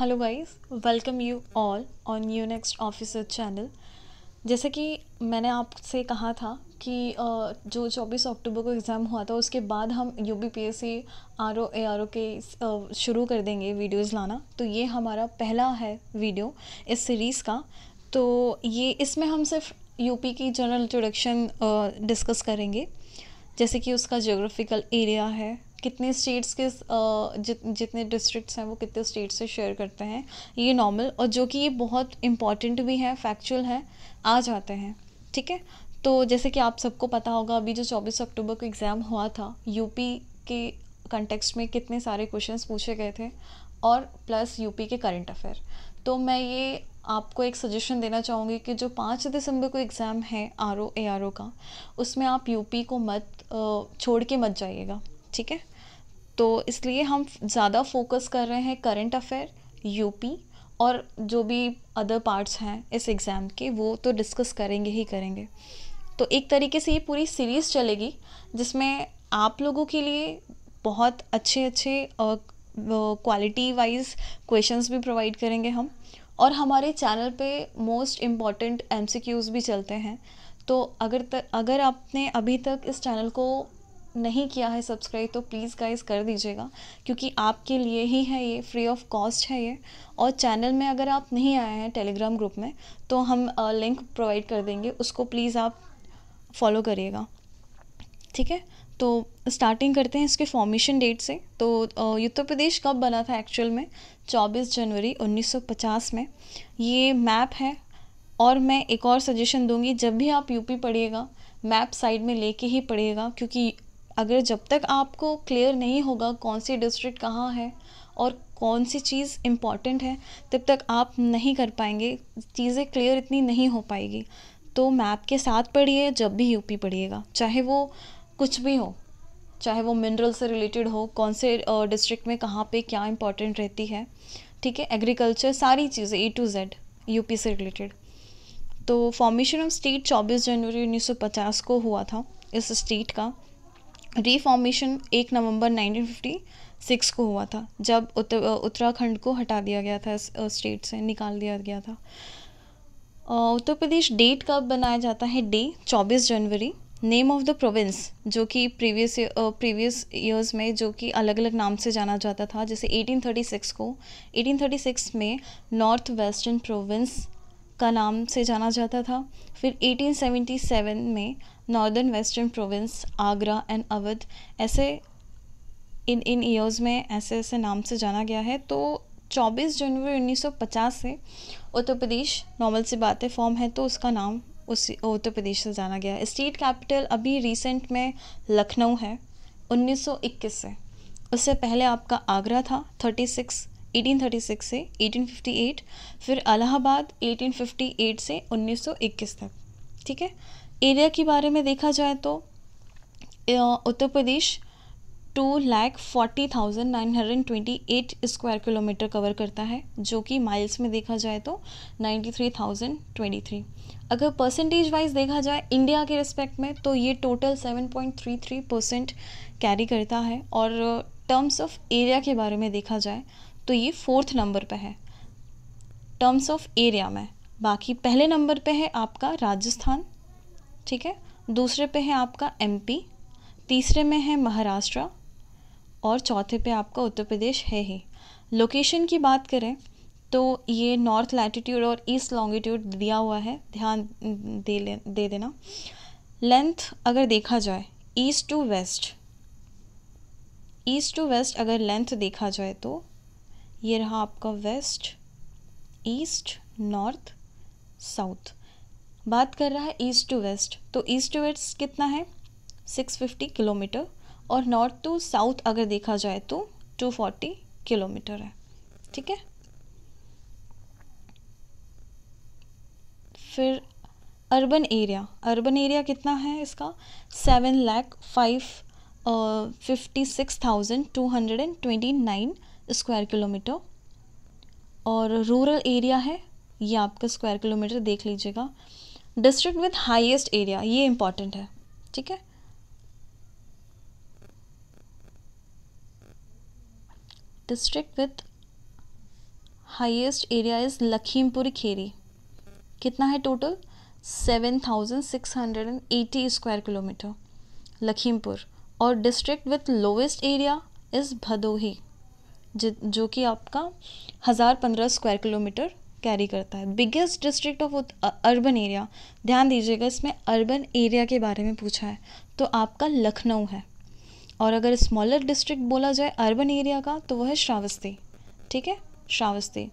Hello guys welcome you all on you next officer channel जैसे कि मैंने आपसे कहा था कि जो 24 अक्टूबर को एग्ज़ाम हुआ था उसके बाद हम U B P S C R O A R O के शुरू कर देंगे वीडियोस लाना तो ये हमारा पहला है वीडियो इस सीरीज़ का तो ये इसमें हम सिर्फ यूपी की जनरल इंट्रोडक्शन डिस्कस करेंगे जैसे कि उसका जोग्राफिकल एरिया है कितने स्टेट्स के जित जितने डिस्ट्रिक्ट्स हैं वो कितने स्टेट से शेयर करते हैं ये नॉर्मल और जो कि ये बहुत इम्पॉर्टेंट भी है फैक्चुअल है आ जाते हैं ठीक है तो जैसे कि आप सबको पता होगा अभी जो 24 अक्टूबर को एग्ज़ाम हुआ था यूपी के कंटेक्स्ट में कितने सारे क्वेश्चंस पूछे गए थे और प्लस यूपी के करंट अफेयर तो मैं ये आपको एक सजेशन देना चाहूँगी कि जो पाँच दिसंबर को एग्ज़ाम है आर ओ ए आर ओ का उसमें आप यूपी को मत छोड़ के मत जाइएगा ठीक है तो इसलिए हम ज़्यादा फोकस कर रहे हैं करंट अफेयर यूपी और जो भी अदर पार्ट्स हैं इस एग्ज़ाम के वो तो डिस्कस करेंगे ही करेंगे तो एक तरीके से ये पूरी सीरीज़ चलेगी जिसमें आप लोगों के लिए बहुत अच्छे अच्छे क्वालिटी वाइज क्वेश्चंस भी प्रोवाइड करेंगे हम और हमारे चैनल पे मोस्ट इम्पॉर्टेंट एमसीक्यूज़ भी चलते हैं तो अगर तक अगर आपने अभी तक इस चैनल को नहीं किया है सब्सक्राइब तो प्लीज़ गाइस कर दीजिएगा क्योंकि आपके लिए ही है ये फ्री ऑफ कॉस्ट है ये और चैनल में अगर आप नहीं आए हैं टेलीग्राम ग्रुप में तो हम लिंक प्रोवाइड कर देंगे उसको प्लीज़ आप फॉलो करिएगा ठीक है तो स्टार्टिंग करते हैं इसके फॉर्मेशन डेट से तो उत्तर प्रदेश कब बना था एक्चुअल में 24 जनवरी 1950 में ये मैप है और मैं एक और सजेशन दूंगी जब भी आप यूपी पढ़िएगा मैप साइड में लेके ही पढ़िएगा क्योंकि अगर जब तक आपको क्लियर नहीं होगा कौन सी डिस्ट्रिक्ट कहाँ है और कौन सी चीज़ इम्पॉर्टेंट है तब तक आप नहीं कर पाएंगे चीज़ें क्लियर इतनी नहीं हो पाएगी तो मैप के साथ पढ़िए जब भी यूपी पढ़िएगा चाहे वो कुछ भी हो चाहे वो मिनरल से रिलेटेड हो कौन से डिस्ट्रिक्ट में कहाँ पे क्या इम्पोर्टेंट रहती है ठीक है एग्रीकल्चर सारी चीज़ें ए टू जेड यूपी से रिलेटेड तो फॉर्मेशन ऑफ स्टेट 24 जनवरी 1950 को हुआ था इस स्टेट का रिफॉर्मेशन एक नवंबर 1956 को हुआ था जब उत्तर उत्तराखंड को हटा दिया गया था स्टेट से निकाल दिया गया था उत्तर प्रदेश डेट कब बनाया जाता है डे 24 जनवरी नेम ऑफ द प्रोविंस जो कि प्रीवियस प्रीवियस ईयर्स में जो कि अलग अलग नाम से जाना जाता था जैसे 1836 को 1836 में नॉर्थ वेस्टर्न प्रोविंस का नाम से जाना जाता था फिर 1877 में northern western province Agra and Awadh ऐसे इन इन ईयर्स में ऐसे ऐसे नाम से जाना गया है तो 24 जनवरी 1950 से उत्तर प्रदेश नॉर्मल सी बात है फॉर्म है तो उसका नाम उस उत्तर प्रदेश से जाना गया है स्टेट कैपिटल अभी रिसेंट में लखनऊ है 1921 से उससे पहले आपका आगरा था 36 1836 से 1858 फिर अलाहाबाद 1858 से 1921 तक ठीक है एरिया के बारे में देखा जाए तो Uttar Pradesh two lakh forty thousand nine hundred twenty eight square kilometre cover करता है जो कि माइल्स में देखा जाए तो ninety three thousand twenty three अगर परसेंटेज वाइज देखा जाए इंडिया के रिस्पेक्ट में तो ये total seven point three three percent carry करता है और टर्म्स ऑफ एरिया के बारे में देखा जाए तो ये फोर्थ नंबर पे है टर्म्स ऑफ एरिया में बाकी पहले नंबर पे है आपका राजस्थान ठीक है दूसरे पे है आपका एमपी तीसरे में है महाराष्ट्र और चौथे पे आपका उत्तर प्रदेश है ही लोकेशन की बात करें तो ये नॉर्थ लैटिट्यूड और ईस्ट लॉन्गिट्यूड दिया हुआ है ध्यान दे ले दे देना लेंथ अगर देखा जाए east to west east to west अगर लेंथ देखा जाए तो ये रहा आपका वेस्ट ईस्ट नॉर्थ साउथ बात कर रहा है ईस्ट टू वेस्ट तो ईस्ट टू वेस्ट कितना है 650 किलोमीटर और नॉर्थ टू साउथ अगर देखा जाए तो 240 किलोमीटर है ठीक है फिर अर्बन एरिया अर्बन एरिया कितना है इसका seven lakh five fifty six thousand two hundred and twenty nine square kilometre और रूरल एरिया है ये आपका स्क्वायर किलोमीटर देख लीजिएगा डिस्ट्रिक्ट विद हाईएस्ट एरिया ये इम्पॉर्टेंट है ठीक है district with highest area is Lakhimpur Kheri कितना है total seven thousand six hundred and eighty square kilometre Lakhimpur और district with lowest area is Bhadohi जो कि आपका हज़ार पंद्रह स्क्वायर किलोमीटर कैरी करता है biggest district of urban area ध्यान दीजिएगा इसमें अर्बन एरिया के बारे में पूछा है तो आपका लखनऊ है और अगर स्मॉलर डिस्ट्रिक्ट बोला जाए अर्बन एरिया का तो वह है श्रावस्ती ठीक है Shravasti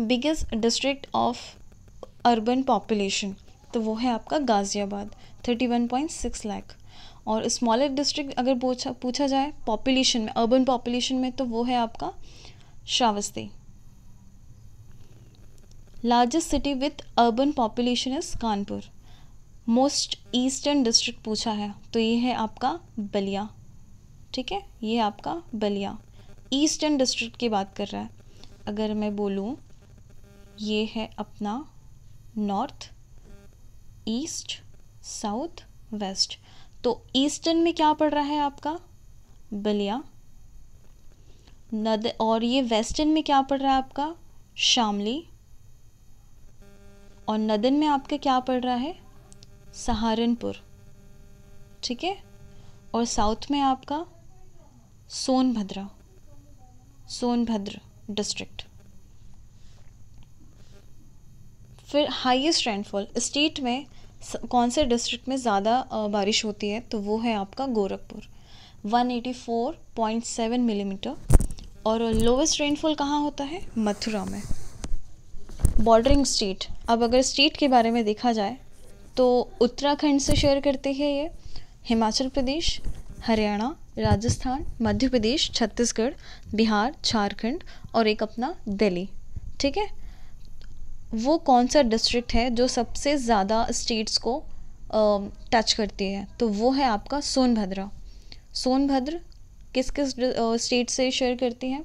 biggest district of urban population तो वो है आपका Ghaziabad thirty one point six lakh और स्मॉलर डिस्ट्रिक्ट अगर पूछा पूछा जाए पॉपुलेशन में अर्बन पॉपुलेशन में तो वो है आपका Shravasti largest city with urban population is Kanpur most eastern district पूछा है तो ये है आपका बलिया ठीक है ये है आपका बलिया ईस्टर्न डिस्ट्रिक्ट की बात कर रहा है अगर मैं बोलूँ ये है अपना नॉर्थ ईस्ट साउथ वेस्ट तो ईस्टर्न में क्या पड़ रहा है आपका बलिया नद और ये वेस्टर्न में क्या पड़ रहा है आपका शामली और नदन में आपका क्या पड़ रहा है सहारनपुर ठीक है और साउथ में आपका सोनभद्रा सोनभद्र डिस्ट्रिक्ट फिर हाईएस्ट रेनफॉल स्टेट में कौन से डिस्ट्रिक्ट में ज़्यादा बारिश होती है तो वो है आपका गोरखपुर 184.7 मिलीमीटर mm. और लोवेस्ट रेनफॉल कहाँ होता है मथुरा में बॉर्डरिंग स्टेट अब अगर स्टेट के बारे में देखा जाए तो उत्तराखंड से शेयर करते हैं ये हिमाचल प्रदेश हरियाणा राजस्थान मध्य प्रदेश छत्तीसगढ़ बिहार झारखंड और एक अपना दिल्ली ठीक है वो कौन सा डिस्ट्रिक्ट है जो सबसे ज़्यादा स्टेट्स को टच करती है तो वो है आपका सोनभद्रा सोनभद्र किस किस स्टेट से शेयर करती है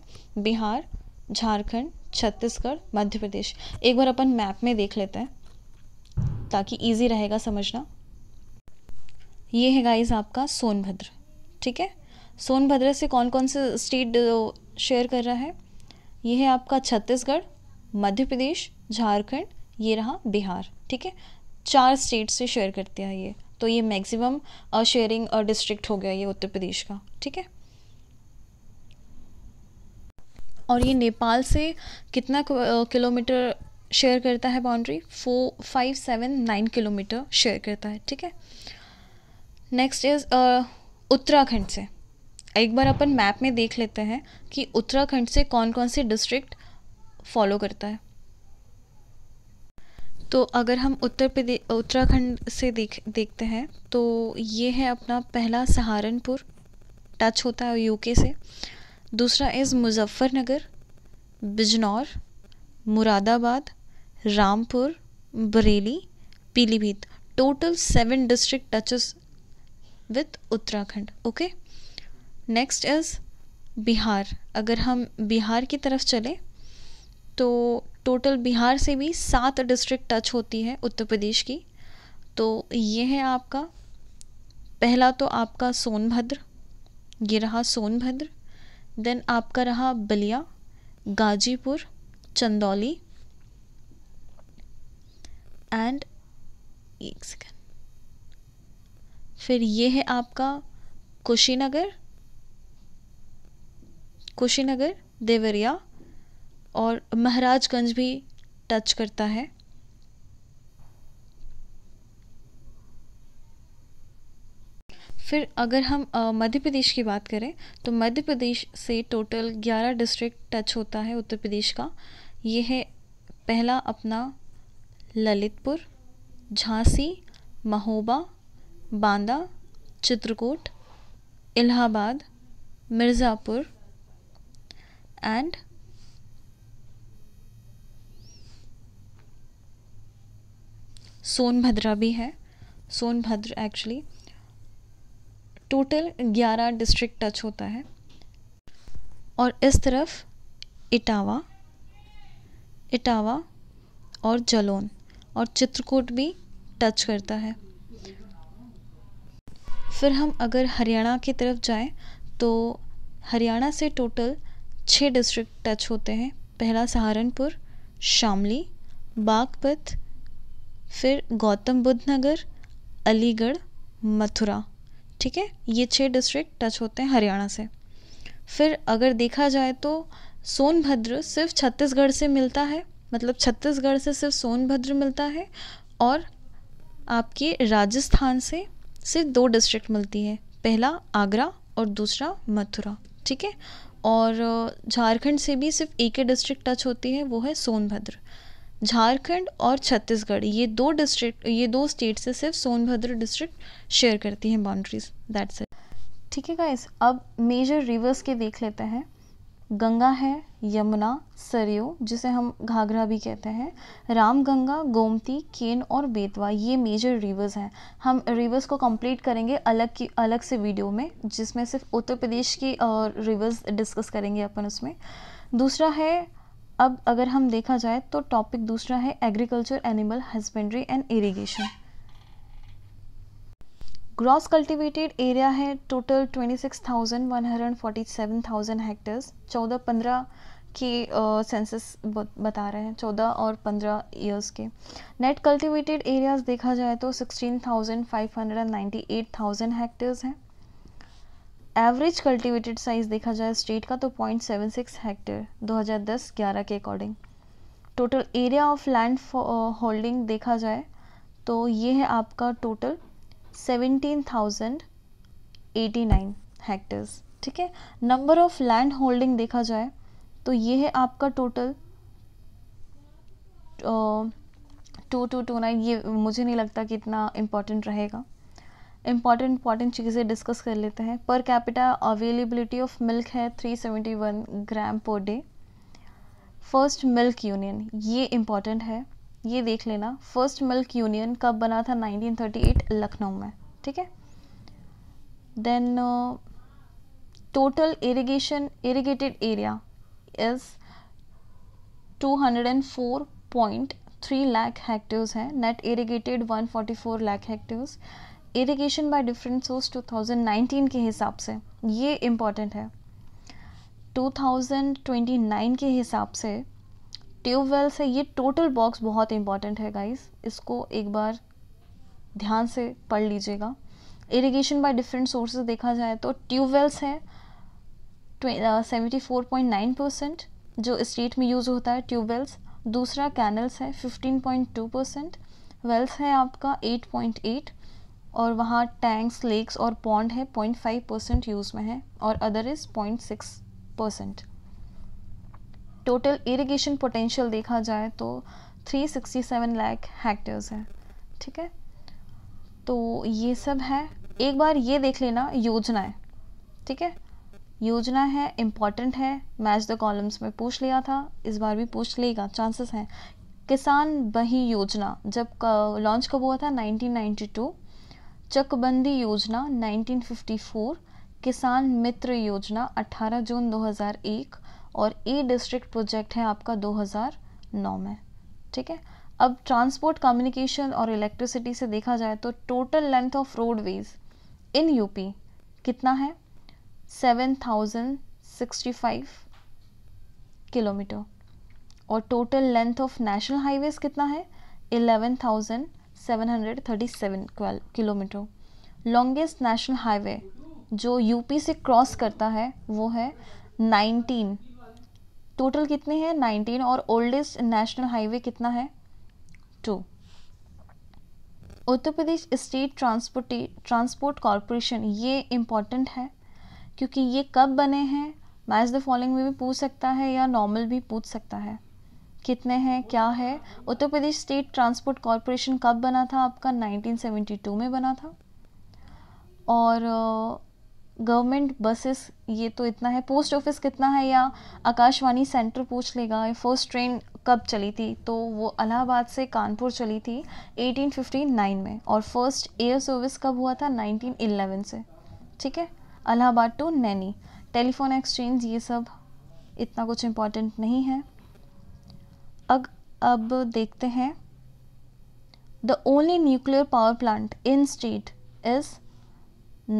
बिहार झारखंड छत्तीसगढ़ मध्य प्रदेश एक बार अपन मैप में देख लेते हैं ताकि इजी रहेगा समझना ये है गाइस आपका सोनभद्र ठीक है सोनभद्र से कौन कौन से स्टेट शेयर कर रहा है ये है आपका छत्तीसगढ़ मध्य प्रदेश झारखंड ये रहा बिहार ठीक है चार स्टेट से शेयर करते हैं ये तो ये मैक्सिमम शेयरिंग डिस्ट्रिक्ट हो गया ये उत्तर प्रदेश का ठीक है और ये नेपाल से कितना किलोमीटर शेयर करता है boundary four five seven nine kilometre share करता है ठीक है नेक्स्ट इज़ उत्तराखंड से एक बार अपन मैप में देख लेते हैं कि उत्तराखंड से कौन कौन से डिस्ट्रिक्ट फॉलो करता है तो अगर हम उत्तर प्रदेश उत्तराखंड से देख देखते हैं तो ये है अपना पहला सहारनपुर टच होता है यूके से दूसरा is Muzaffarnagar Bijnor Moradabad Rampur Bareilly Pilibhit total seven district touches with Uttarakhand okay next is Bihar अगर हम बिहार की तरफ चले तो टोटल बिहार से भी सात डिस्ट्रिक्ट टच होती है उत्तर प्रदेश की तो ये है आपका पहला तो आपका सोनभद्र ये रहा सोनभद्र देन आपका रहा बलिया गाजीपुर चंदौली एंड एक सेकेंड फिर ये है आपका कुशीनगर कुशीनगर देवरिया और महराजगंज भी टच करता है फिर अगर हम मध्य प्रदेश की बात करें तो मध्य प्रदेश से टोटल 11 डिस्ट्रिक्ट टच होता है उत्तर प्रदेश का ये है पहला अपना ललितपुर झांसी महोबा बांदा चित्रकूट इलाहाबाद मिर्ज़ापुर एंड सोनभद्रा भी है सोनभद्र एक्चुअली टोटल ग्यारह डिस्ट्रिक्ट टच होता है और इस तरफ इटावा इटावा और जलोन और चित्रकूट भी टच करता है फिर हम अगर हरियाणा की तरफ जाएं तो हरियाणा से टोटल छः डिस्ट्रिक्ट टच होते हैं पहला सहारनपुर शामली बागपत फिर गौतम बुद्ध नगर अलीगढ़ मथुरा ठीक है ये छः डिस्ट्रिक्ट टच होते हैं हरियाणा से फिर अगर देखा जाए तो सोनभद्र सिर्फ छत्तीसगढ़ से मिलता है मतलब छत्तीसगढ़ से सिर्फ सोनभद्र मिलता है और आपके राजस्थान से सिर्फ दो डिस्ट्रिक्ट मिलती है पहला आगरा और दूसरा मथुरा ठीक है और झारखंड से भी सिर्फ एक ही डिस्ट्रिक्ट टच होती है वो है सोनभद्र झारखंड और छत्तीसगढ़ ये दो डिस्ट्रिक्ट ये दो स्टेट से सिर्फ सोनभद्र डिस्ट्रिक्ट शेयर करती हैं बाउंड्रीज दैट्स इट ठीक है गाइस अब मेजर रिवर्स के देख लेते हैं गंगा है यमुना सरयू जिसे हम घाघरा भी कहते हैं रामगंगा गोमती केन और बेतवा ये मेजर रिवर्स हैं हम रिवर्स को कंप्लीट करेंगे अलग की अलग से वीडियो में जिसमें सिर्फ उत्तर प्रदेश की रिवर्स डिस्कस करेंगे अपन उसमें दूसरा है अब अगर हम देखा जाए तो टॉपिक दूसरा है agriculture animal husbandry and irrigation gross cultivated area है टोटल 26,147,000 हेक्टर्स 14 15 के सेंसस बता रहे हैं 14 और 15 ईयर्स के नेट कल्टिवेटेड एरियाज देखा जाए तो 16,598,000 हेक्टर्स हैं एवरेज कल्टीवेटेड साइज देखा जाए स्टेट का तो 0.76 हेक्टेयर 2010-11 के according total area of land holding देखा जाए तो ये है आपका टोटल 17,089 हेक्टेयर्स ठीक है नंबर ऑफ लैंड होल्डिंग देखा जाए तो ये है आपका total two two two nine ये मुझे नहीं लगता कि इतना इम्पोर्टेंट रहेगा इम्पॉर्टेंट इम्पॉर्टेंट चीज़ें डिस्कस कर लेते हैं per capita availability of milk है 371 gram per day first milk union ये इम्पॉर्टेंट है ये देख लेना फर्स्ट मिल्क यूनियन कब बना था 1938 लखनऊ में ठीक है then total irrigation irrigated area is 204.3 lakh hectares हैं net irrigated 144 lakh hectares irrigation by different source 2019 के हिसाब से ये इम्पॉर्टेंट है 2029 के हिसाब से ट्यूबवेल से ये टोटल बॉक्स बहुत इम्पॉर्टेंट है गाइस इसको एक बार ध्यान से पढ़ लीजिएगा इरिगेशन बाय डिफरेंट सोर्सेज देखा जाए तो ट्यूबवेल्स हैं seventy four point nine percent जो स्टेट में यूज़ होता है ट्यूबवेल्स दूसरा कैनल्स है fifteen point two percent wells है आपका एट पॉइंट एट और वहाँ टैंक्स लेक्स और पॉन्ड है पॉइंट फाइव परसेंट यूज़ में है और other is point six percent total irrigation potential देखा जाए तो three sixty seven lakh hectares है ठीक है तो ये सब है एक बार ये देख लेना योजनाएं ठीक है योजना है इम्पॉर्टेंट है मैच द कॉलम्स में पूछ लिया था इस बार भी पूछ लेगा चांसेस हैं किसान बही योजना जब लॉन्च कब हुआ था 1992 चकबंदी योजना 1954 किसान मित्र योजना 18 जून 2001 और ए डिस्ट्रिक्ट प्रोजेक्ट है आपका 2009 में ठीक है अब ट्रांसपोर्ट कम्युनिकेशन और इलेक्ट्रिसिटी से देखा जाए तो total length of roadways in UP कितना है 7065 किलोमीटर और total length of national highways कितना है 11,000 737 किलोमीटर लॉन्गेस्ट नेशनल हाईवे जो यूपी से क्रॉस करता है वो है 19 टोटल कितने हैं 19 और ओल्डेस्ट नेशनल हाईवे कितना है to Uttar Pradesh state transport transport corporation ये इम्पोर्टेंट है क्योंकि ये कब बने हैं मैच द फॉलोइंग में भी पूछ सकता है या नॉर्मल भी पूछ सकता है कितने हैं क्या है Uttar Pradesh state transport corporation कब बना था आपका 1972 में बना था और गवर्नमेंट बसेस ये तो इतना है पोस्ट ऑफिस कितना है या आकाशवाणी सेंटर पूछ लेगा फर्स्ट ट्रेन कब चली थी तो वो अलाहाबाद से कानपुर चली थी 1859 में और फर्स्ट एयर सर्विस कब हुआ था 1911 से ठीक है Allahabad to Naini telephone exchange ये सब इतना कुछ इम्पॉर्टेंट नहीं है अब देखते हैं the only nuclear power plant in state is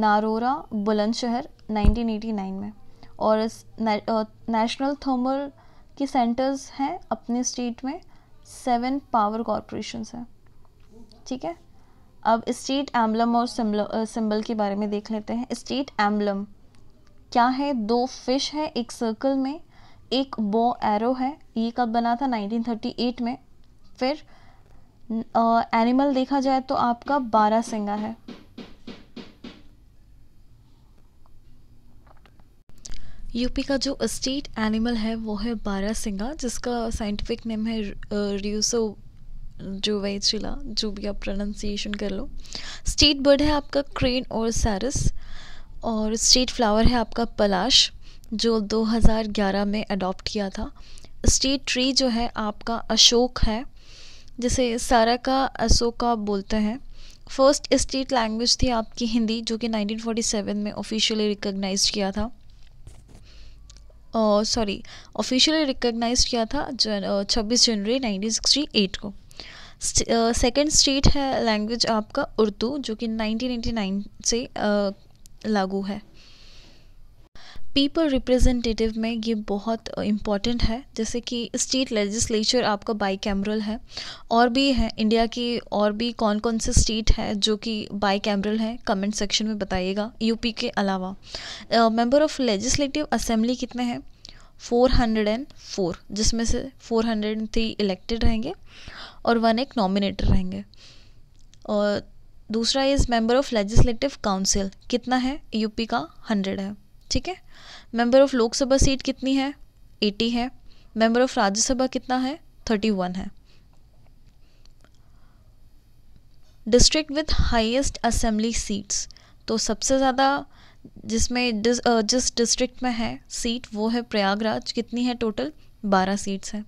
Narora Bulandshahr 1989 में और इस नेशनल थर्मल की सेंटर्स हैं अपने स्टेट में सेवन पावर कॉरपोरेशंस हैं ठीक है अब स्टेट एम्बलम और सिंबल के बारे में देख लेते हैं स्टेट एम्बलम क्या है दो फिश है एक सर्कल में एक बो एरो है ये कब बना था 1938 में फिर एनिमल देखा जाए तो आपका बारह सिंगा है यूपी का जो स्टेट एनिमल है वो है बारह सिंगा जिसका साइंटिफिक नेम है रियूसो जो वेचिला जो भी आप प्रोनाउंसिएशन कर लो स्टेट बर्ड है आपका क्रेन और सैरस और स्टेट फ्लावर है आपका पलाश जो 2011 में अडॉप्ट किया था स्टेट ट्री जो है आपका अशोक है जिसे सारा का अशोक का बोलते हैं फर्स्ट स्टेट लैंग्वेज थी आपकी हिंदी जो कि 1947 में ऑफिशियली रिकॉग्नाइज किया था सॉरी ऑफिशियली रिकॉग्नाइज किया था छब्बीस जनवरी 1968 को सेकेंड स्टेट है लैंग्वेज आपका उर्दू जो कि 1989 से uh, लागू है पीपल रिप्रेजेंटेटिव में ये बहुत इम्पॉर्टेंट है जैसे कि स्टेट लेजिस्लेचर आपका बाई कैमरल है और भी है इंडिया की और भी कौन कौन से स्टेट है जो कि बाई कैमरल है कमेंट सेक्शन में बताइएगा यूपी के अलावा मेंबर ऑफ लेजिस्लेटिव असेंबली कितने हैं 404 जिसमें से 403 इलेक्टेड रहेंगे और वन एक नॉमिनेटर रहेंगे और दूसरा इज़ मेंबर ऑफ लेजिस्लेटिव काउंसिल कितना है यूपी का 100 है ठीक है मेंबर ऑफ लोकसभा सीट कितनी है 80 है मेंबर ऑफ राज्यसभा कितना है 31 है district with highest assembly seats तो सबसे ज़्यादा जिसमें जिस डिस्ट्रिक्ट में है सीट वो है प्रयागराज कितनी है टोटल बारह सीट्स हैं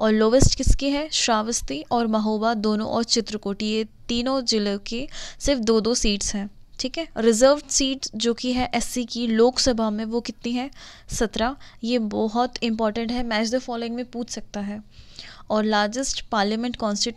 और लोवेस्ट किसकी है श्रावस्ती और महोबा दोनों और चित्रकूट ये तीनों जिलों की सिर्फ दो दो सीट्स हैं ठीक है रिजर्व सीट जो कि है एससी की लोकसभा में वो कितनी है सत्रह ये बहुत इंपॉर्टेंट है मैच द फॉलोइंग में पूछ सकता है और लार्जेस्ट पार्लियामेंट कॉन्स्टिट्यू